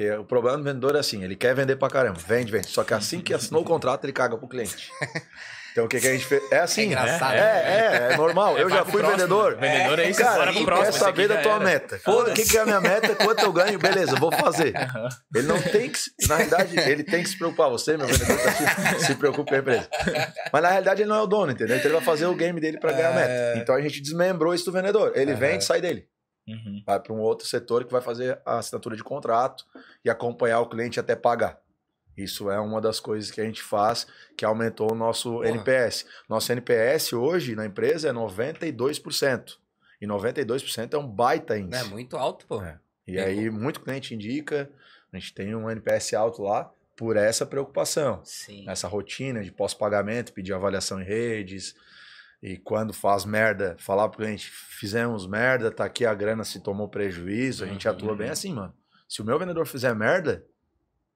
Porque o problema do vendedor é assim, ele quer vender pra caramba, vende, vende. Só que assim que assinou o contrato, ele caga pro cliente. Então o que, que a gente fez? É assim. É engraçado. É, né? é, é, normal. É eu já fui próximo, vendedor. É. Vendedor é isso. Cara, quer saber da tua era. meta. Foda, o que, que é a minha meta? Quanto eu ganho? Beleza, vou fazer. Ele não tem que. Na realidade, ele tem que se preocupar. Você, meu vendedor, tá se, se preocupa com a empresa. Mas na realidade, ele não é o dono, entendeu? Então ele vai fazer o game dele para ganhar a meta. É. Então a gente desmembrou isso do vendedor. Ele uhum. vende, sai dele. Uhum. Vai para um outro setor que vai fazer a assinatura de contrato e acompanhar o cliente até pagar. Isso é uma das coisas que a gente faz que aumentou o nosso Porra. NPS. Nosso NPS hoje na empresa é 92%. E 92% é um baita né, índice. É muito alto, pô. É. E é. aí, muito cliente indica, a gente tem um NPS alto lá por essa preocupação. Sim. Essa rotina de pós-pagamento, pedir avaliação em redes, e quando faz merda, falar pro cliente, fizemos merda, tá aqui a grana se tomou prejuízo, a gente uhum. atua bem uhum. assim, mano. Se o meu vendedor fizer merda,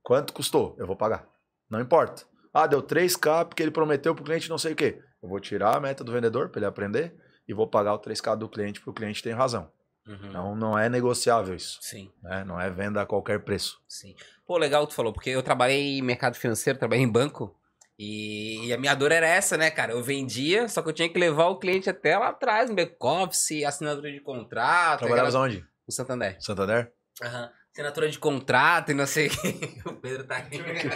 quanto custou? Eu vou pagar. Não importa. Ah, deu 3K porque ele prometeu pro cliente não sei o quê. Eu vou tirar a meta do vendedor para ele aprender e vou pagar o 3K do cliente porque o cliente tem razão. Uhum. Então não é negociável isso. Sim. Né? Não é venda a qualquer preço. Sim. Pô, legal que tu falou, porque eu trabalhei em mercado financeiro, trabalhei em banco. E, e, a minha dor era essa, né, cara? Eu vendia, só que eu tinha que levar o cliente até lá atrás, no back-office, assinatura de contrato. Trabalhava aquela... onde? No Santander. Santander? Aham. Uhum. Assinatura de contrato e não sei o que. O Pedro tá aqui. Tipo, Por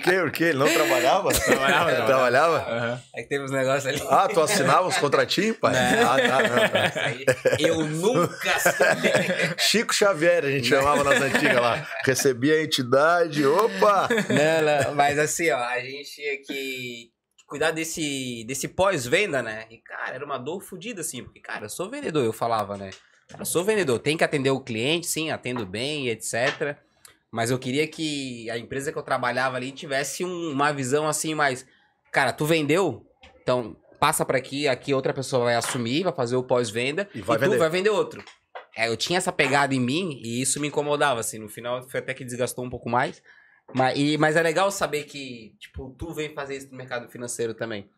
quê? Por quê? Ele não trabalhava? Trabalhava, não. Trabalhava? Uhum. É que teve uns negócios ali. Ah, tu assinava os contratinhos, pai? Não. Ah, tá, não, tá. tá. Eu nunca assinei. Chico Xavier, a gente chamava nas antigas lá. Recebia a entidade, opa! Não, não, mas assim, ó, a gente tinha é que cuidar desse, desse pós-venda, né? E, cara, era uma dor fodida, assim, porque, cara, eu sou vendedor, eu falava, né? Eu sou vendedor, tem que atender o cliente, sim, atendo bem, etc. Mas eu queria que a empresa que eu trabalhava ali tivesse um, uma visão assim mais, cara, tu vendeu? Então, passa para aqui, aqui outra pessoa vai assumir, vai fazer o pós-venda e, vai e vender. tu vai vender outro. É, eu tinha essa pegada em mim e isso me incomodava, assim, no final foi até que desgastou um pouco mais. Mas, e, mas é legal saber que, tipo, tu vem fazer isso no mercado financeiro também.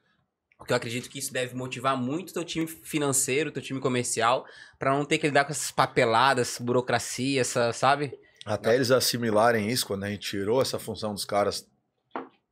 Porque eu acredito que isso deve motivar muito teu time financeiro, teu time comercial, para não ter que lidar com essas papeladas, burocracia, essa, sabe? Até não. eles assimilarem isso, quando a gente tirou essa função dos caras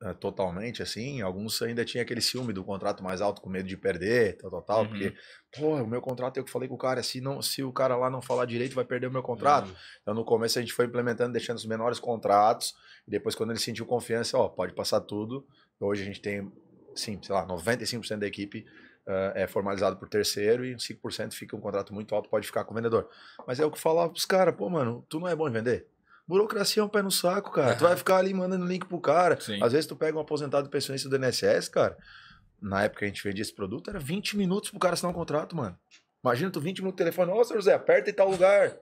é, totalmente, assim, alguns ainda tinha aquele ciúme do contrato mais alto com medo de perder, tal, tal, tal, uhum. porque, pô, o meu contrato, eu que falei com o cara, se, não, se o cara lá não falar direito, vai perder o meu contrato. Uhum. Então, no começo, a gente foi implementando, deixando os menores contratos, e depois, quando ele sentiu confiança, ó, pode passar tudo, hoje a gente tem sim, sei lá, 95% da equipe uh, é formalizado por terceiro e 5% fica um contrato muito alto, pode ficar com o vendedor. Mas é o que eu falava pros caras, pô, mano, tu não é bom em vender? Burocracia é um pé no saco, cara. Tu vai ficar ali mandando link pro cara. Sim. Às vezes tu pega um aposentado pensionista do INSS, cara. Na época que a gente vendia esse produto, era 20 minutos pro cara assinar um contrato, mano. Imagina tu 20 minutos no telefone, senhor José, aperta em tal lugar.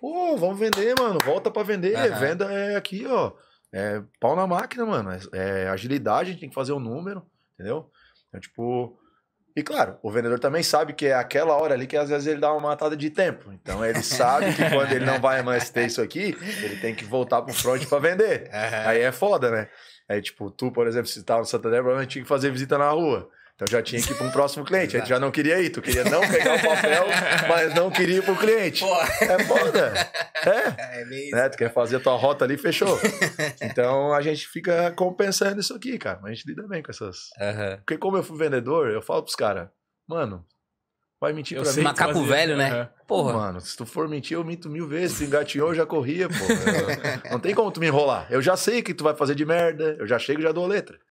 Pô, vamos vender, mano. Volta para vender. Uhum. Venda é aqui, ó. É, pau na máquina, mano. É, é agilidade, a gente tem que fazer o um número, entendeu? Então, tipo. E claro, o vendedor também sabe que é aquela hora ali que às vezes ele dá uma matada de tempo. Então ele sabe que quando ele não vai mais ter isso aqui, ele tem que voltar pro front para vender. É. Aí é foda, né? Aí, tipo, tu, por exemplo, se tava tá no Santander, provavelmente tinha que fazer visita na rua. Então já tinha que ir para um próximo cliente. A gente já não queria ir, tu queria não pegar o papel, mas não queria ir para o cliente. Pô. É foda. É. é mesmo. Né? Tu quer fazer a tua rota ali, fechou. Então a gente fica compensando isso aqui, cara. Mas a gente lida bem com essas. Uhum. Porque como eu fui vendedor, eu falo pros caras, mano, Vai mentir eu pra mim. Macaco velho, né? Uhum. Porra. Mano, se tu for mentir, eu minto mil vezes. Se engatinhou, eu já corria, pô. não tem como tu me enrolar. Eu já sei que tu vai fazer de merda. Eu já chego e já dou letra.